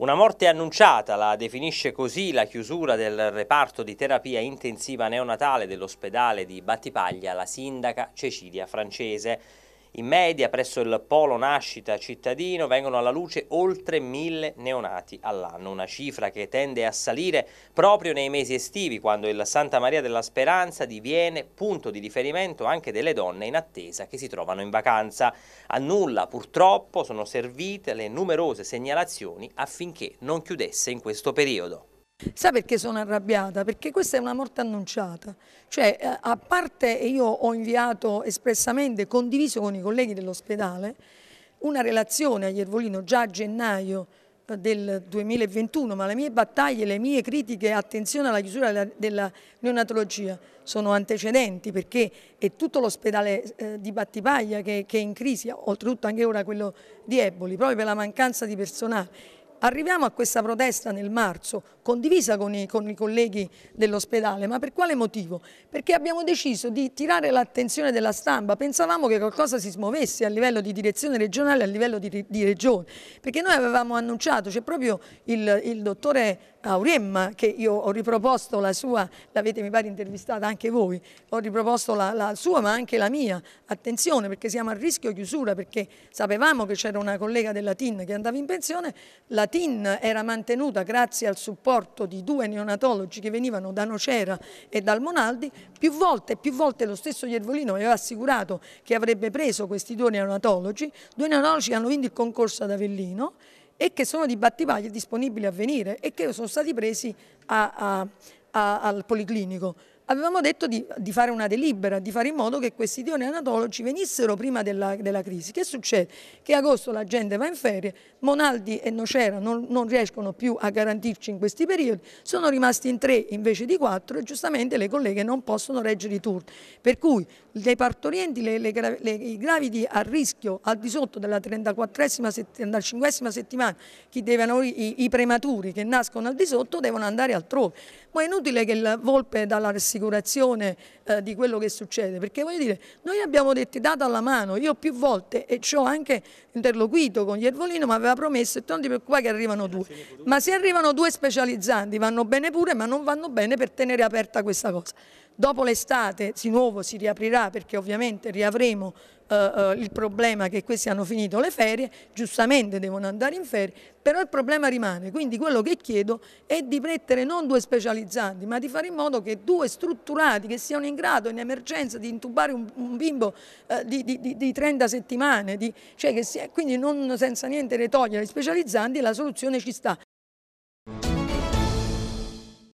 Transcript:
Una morte annunciata, la definisce così la chiusura del reparto di terapia intensiva neonatale dell'ospedale di Battipaglia la sindaca Cecilia Francese. In media presso il polo nascita cittadino vengono alla luce oltre mille neonati all'anno, una cifra che tende a salire proprio nei mesi estivi quando il Santa Maria della Speranza diviene punto di riferimento anche delle donne in attesa che si trovano in vacanza. A nulla purtroppo sono servite le numerose segnalazioni affinché non chiudesse in questo periodo. Sa perché sono arrabbiata? Perché questa è una morte annunciata, cioè eh, a parte io ho inviato espressamente, condiviso con i colleghi dell'ospedale, una relazione a Iervolino già a gennaio eh, del 2021, ma le mie battaglie, le mie critiche, attenzione alla chiusura della, della neonatologia, sono antecedenti perché è tutto l'ospedale eh, di Battipaglia che, che, è in crisi, oltretutto anche ora quello di Eboli, proprio per la mancanza di personale arriviamo a questa protesta nel marzo, condivisa con i, con i colleghi dell'ospedale, ma per quale motivo? Perché abbiamo deciso di tirare l'attenzione della stampa, pensavamo che qualcosa si smuovesse a livello di direzione regionale, a livello di, di regione, perché noi avevamo annunciato, c'è proprio il, il dottore Auremma, che io ho riproposto la sua, l'avete mi pare intervistata anche voi, ho riproposto la, la, sua ma anche la mia, attenzione perché siamo a rischio chiusura, perché sapevamo che c'era una collega della TIN che andava in pensione, la TIN era mantenuta grazie al supporto di due neonatologi che venivano da Nocera e dal Monaldi, più volte, più volte lo stesso Iervolino aveva assicurato che avrebbe preso questi due neonatologi, due neonatologi che hanno vinto il concorso ad Avellino e che sono di Battipaglia disponibili a venire e che sono stati presi a, a, a, al Policlinico avevamo detto di, di, fare una delibera, di fare in modo che questi idioni anatologi venissero prima della, della, crisi. Che succede? Che agosto la gente va in ferie, Monaldi e Nocera non, non riescono più a garantirci in questi periodi, sono rimasti in tre invece di quattro e giustamente le colleghe non possono reggere i turni. Per cui le partorienti, le, le, le, i gravidi a rischio al di sotto della 34esima, 75 settimana, chi devono, i, i prematuri che nascono al di sotto devono andare altrove. Ma è inutile che il Volpe dalla rassicurazione rassicurazione eh, di quello che succede, perché voglio dire, noi abbiamo detto data alla mano, io più volte e ci ho anche interloquito con Iervolino, mi aveva promesso e non ti preoccupare che arrivano due, ma se arrivano due specializzanti vanno bene pure, ma non vanno bene per tenere aperta questa cosa. Dopo l'estate di nuovo si riaprirà perché ovviamente riavremo eh, eh, il problema che questi hanno finito le ferie, giustamente devono andare in ferie, però il problema rimane, quindi quello che chiedo è di mettere non due specializzanti, ma di fare in modo che due strutturati che siano in grado in emergenza di intubare un, un bimbo eh, di, di, di, 30 settimane, di, cioè sia, quindi non senza niente ne togliere gli specializzanti, la soluzione ci sta.